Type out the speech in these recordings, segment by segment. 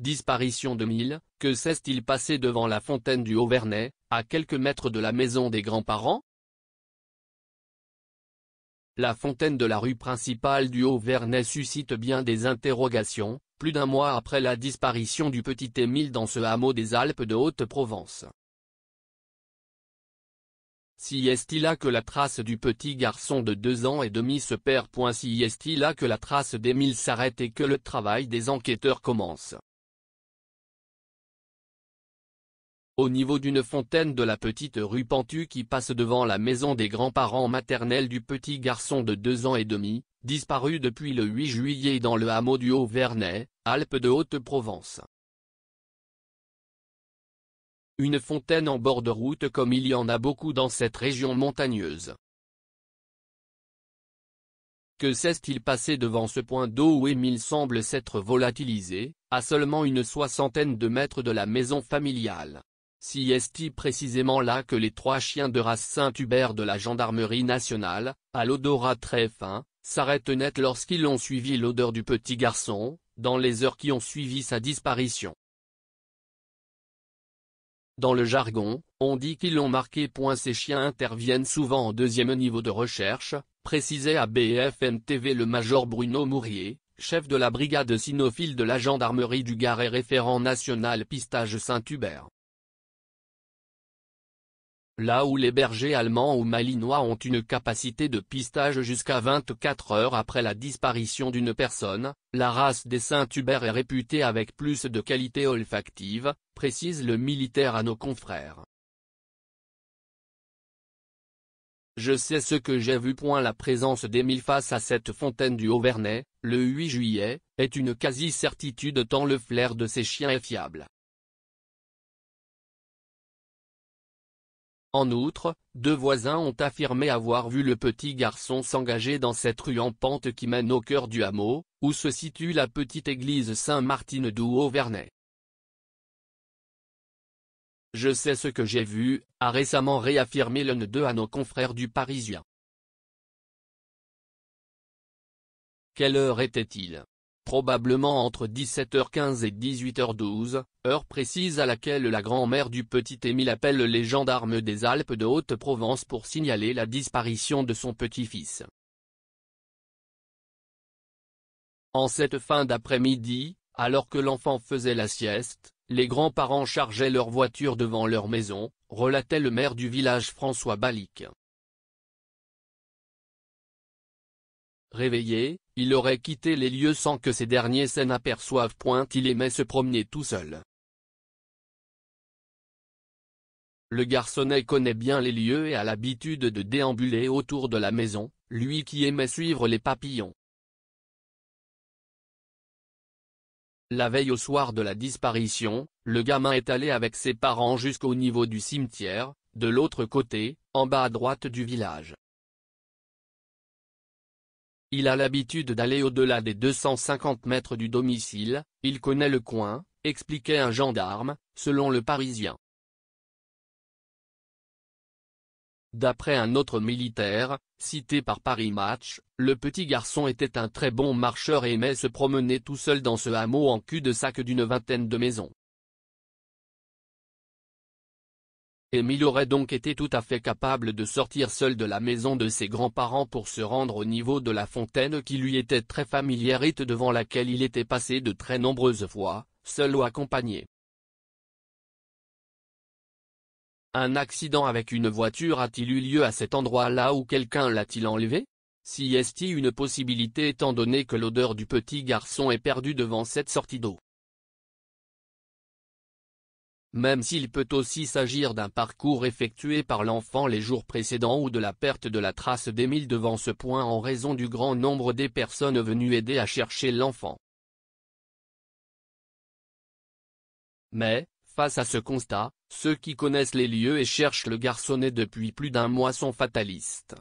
Disparition de Mille, que s'est-il passé devant la fontaine du haut à quelques mètres de la maison des grands-parents La fontaine de la rue principale du Haut-Vernay suscite bien des interrogations, plus d'un mois après la disparition du petit Émile dans ce hameau des Alpes de Haute-Provence. Si est-il là que la trace du petit garçon de deux ans et demi se perd. Si est-il là que la trace d'Émile s'arrête et que le travail des enquêteurs commence. au niveau d'une fontaine de la petite rue Pentue qui passe devant la maison des grands-parents maternels du petit garçon de deux ans et demi, disparu depuis le 8 juillet dans le hameau du Haut-Vernay, Alpes de Haute-Provence. Une fontaine en bord de route comme il y en a beaucoup dans cette région montagneuse. Que t il passer devant ce point d'eau où Émile semble s'être volatilisé, à seulement une soixantaine de mètres de la maison familiale si est précisément là que les trois chiens de race Saint-Hubert de la gendarmerie nationale, à l'odorat très fin, s'arrêtent net lorsqu'ils ont suivi l'odeur du petit garçon, dans les heures qui ont suivi sa disparition. Dans le jargon, on dit qu'ils l'ont marqué. Point ces chiens interviennent souvent en deuxième niveau de recherche, précisait à BFM TV le major Bruno Mourier, chef de la brigade cynophile de la gendarmerie du Gard et référent national pistage Saint-Hubert là où les bergers allemands ou malinois ont une capacité de pistage jusqu'à 24 heures après la disparition d'une personne, la race des Saint-Hubert est réputée avec plus de qualité olfactive, précise le militaire à nos confrères. Je sais ce que j'ai vu. Point la présence d'Émile face à cette fontaine du Auvernais, le 8 juillet, est une quasi-certitude tant le flair de ces chiens est fiable. En outre, deux voisins ont affirmé avoir vu le petit garçon s'engager dans cette rue en pente qui mène au cœur du hameau, où se situe la petite église Saint-Martin du Je sais ce que j'ai vu, a récemment réaffirmé l'un d'eux à nos confrères du Parisien. Quelle heure était-il probablement entre 17h15 et 18h12, heure précise à laquelle la grand-mère du petit Émile appelle les gendarmes des Alpes de Haute-Provence pour signaler la disparition de son petit-fils. En cette fin d'après-midi, alors que l'enfant faisait la sieste, les grands-parents chargeaient leur voiture devant leur maison, relatait le maire du village François Balic. Réveillé, il aurait quitté les lieux sans que ces derniers s'en aperçoivent. Point il aimait se promener tout seul. Le garçonnet connaît bien les lieux et a l'habitude de déambuler autour de la maison, lui qui aimait suivre les papillons. La veille au soir de la disparition, le gamin est allé avec ses parents jusqu'au niveau du cimetière, de l'autre côté, en bas à droite du village. Il a l'habitude d'aller au-delà des 250 mètres du domicile, il connaît le coin, expliquait un gendarme, selon le Parisien. D'après un autre militaire, cité par Paris Match, le petit garçon était un très bon marcheur et aimait se promener tout seul dans ce hameau en cul-de-sac d'une vingtaine de maisons. Émile aurait donc été tout à fait capable de sortir seul de la maison de ses grands-parents pour se rendre au niveau de la fontaine qui lui était très familière et devant laquelle il était passé de très nombreuses fois, seul ou accompagné. Un accident avec une voiture a-t-il eu lieu à cet endroit-là ou quelqu'un l'a-t-il enlevé Si est-il une possibilité étant donné que l'odeur du petit garçon est perdue devant cette sortie d'eau même s'il peut aussi s'agir d'un parcours effectué par l'enfant les jours précédents ou de la perte de la trace d'Émile devant ce point en raison du grand nombre des personnes venues aider à chercher l'enfant. Mais, face à ce constat, ceux qui connaissent les lieux et cherchent le garçonnet depuis plus d'un mois sont fatalistes.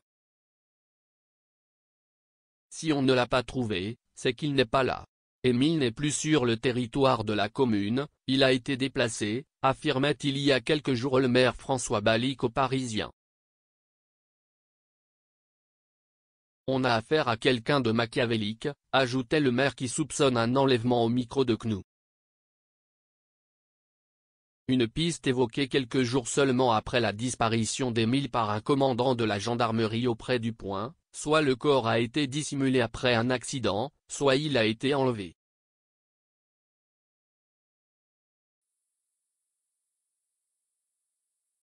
Si on ne l'a pas trouvé, c'est qu'il n'est pas là. Émile n'est plus sur le territoire de la commune, il a été déplacé, affirmait il y a quelques jours le maire François Balic au Parisien. « On a affaire à quelqu'un de machiavélique, ajoutait le maire qui soupçonne un enlèvement au micro de CNU. Une piste évoquée quelques jours seulement après la disparition d'Émile par un commandant de la gendarmerie auprès du point, soit le corps a été dissimulé après un accident, soit il a été enlevé.